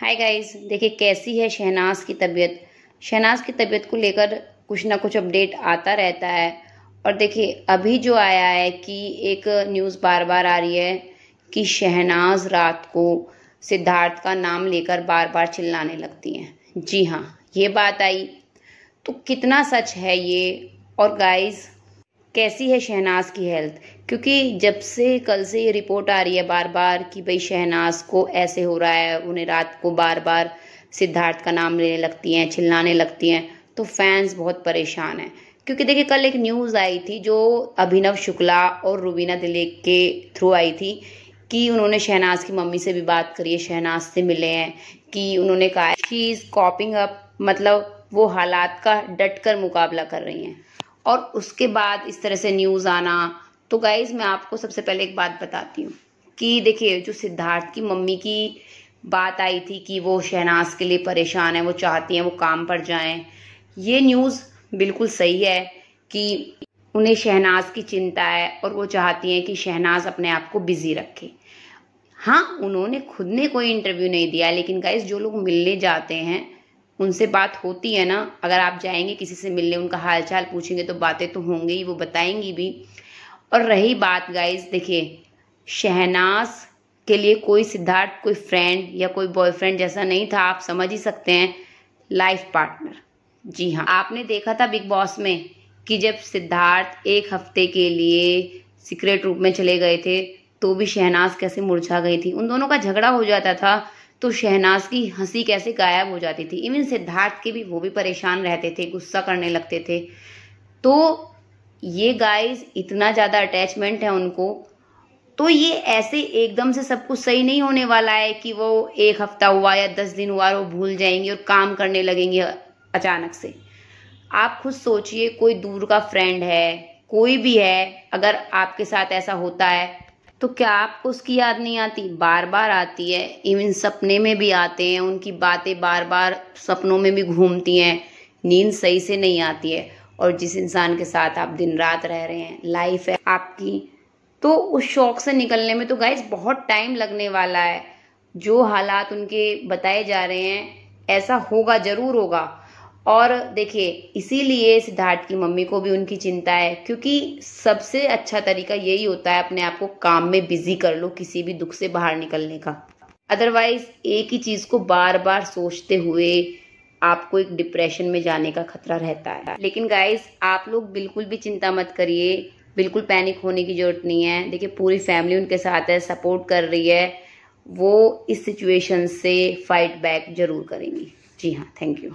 hi guys देखिए कैसी है शहनाज की तबीयत शहनाज की तबीयत को लेकर कुछ ना कुछ अपडेट आता रहता है और देखिए अभी जो आया है कि एक न्यूज़ बार बार आ रही है कि शहनाज रात को सिद्धार्थ का नाम लेकर बार बार चिल्लाने लगती हैं जी हाँ ये बात आई तो कितना सच है ये और गाइस कैसी है शहनाज की हेल्थ क्योंकि जब से कल से ये रिपोर्ट आ रही है बार बार कि भाई शहनाज को ऐसे हो रहा है उन्हें रात को बार बार सिद्धार्थ का नाम लेने लगती हैं चिल्लाने लगती हैं तो फैंस बहुत परेशान हैं क्योंकि देखिए कल एक न्यूज़ आई थी जो अभिनव शुक्ला और रुबीना दिलेक के थ्रू आई थी कि उन्होंने शहनाज की मम्मी से भी बात करी है शहनाज से मिले हैं कि उन्होंने कहा शी इज़ कॉपिंग अप मतलब वो हालात का डट कर मुकाबला कर रही हैं और उसके बाद इस तरह से न्यूज़ आना तो गाइज मैं आपको सबसे पहले एक बात बताती हूँ कि देखिए जो सिद्धार्थ की मम्मी की बात आई थी कि वो शहनाज के लिए परेशान है वो चाहती हैं वो काम पर जाएं ये न्यूज़ बिल्कुल सही है कि उन्हें शहनाज की चिंता है और वो चाहती हैं कि शहनाज अपने आप को बिजी रखे हाँ उन्होंने खुद ने कोई इंटरव्यू नहीं दिया लेकिन गाइज जो लोग मिलने जाते हैं उनसे बात होती है ना अगर आप जाएंगे किसी से मिलने उनका हालचाल पूछेंगे तो बातें तो होंगी ही वो बताएंगी भी और रही बात गाइज देखिए शहनाज के लिए कोई सिद्धार्थ कोई फ्रेंड या कोई बॉयफ्रेंड जैसा नहीं था आप समझ ही सकते हैं लाइफ पार्टनर जी हाँ आपने देखा था बिग बॉस में कि जब सिद्धार्थ एक हफ्ते के लिए सीक्रेट रूप में चले गए थे तो भी शहनाज कैसे मुरझा गई थी उन दोनों का झगड़ा हो जाता था तो शहनाज की हंसी कैसे गायब हो जाती थी इवन सिद्धार्थ के भी वो भी परेशान रहते थे गुस्सा करने लगते थे तो ये गाइस इतना ज़्यादा अटैचमेंट है उनको तो ये ऐसे एकदम से सब कुछ सही नहीं होने वाला है कि वो एक हफ्ता हुआ या दस दिन हुआ वो भूल जाएंगे और काम करने लगेंगे अचानक से आप खुद सोचिए कोई दूर का फ्रेंड है कोई भी है अगर आपके साथ ऐसा होता है तो क्या आपको उसकी याद नहीं आती बार बार आती है इवन सपने में भी आते हैं उनकी बातें बार बार सपनों में भी घूमती हैं नींद सही से नहीं आती है और जिस इंसान के साथ आप दिन रात रह रहे हैं लाइफ है आपकी तो उस शौक से निकलने में तो गाइज बहुत टाइम लगने वाला है जो हालात उनके बताए जा रहे हैं ऐसा होगा जरूर होगा और देखिए इसीलिए सिद्धार्थ की मम्मी को भी उनकी चिंता है क्योंकि सबसे अच्छा तरीका यही होता है अपने आप को काम में बिजी कर लो किसी भी दुख से बाहर निकलने का अदरवाइज एक ही चीज को बार बार सोचते हुए आपको एक डिप्रेशन में जाने का खतरा रहता है लेकिन गाइस आप लोग बिल्कुल भी चिंता मत करिए बिल्कुल पैनिक होने की ज़रूरत नहीं है देखिए पूरी फैमिली उनके साथ है सपोर्ट कर रही है वो इस सिचुएशन से फाइट बैक जरूर करेंगी जी हाँ थैंक यू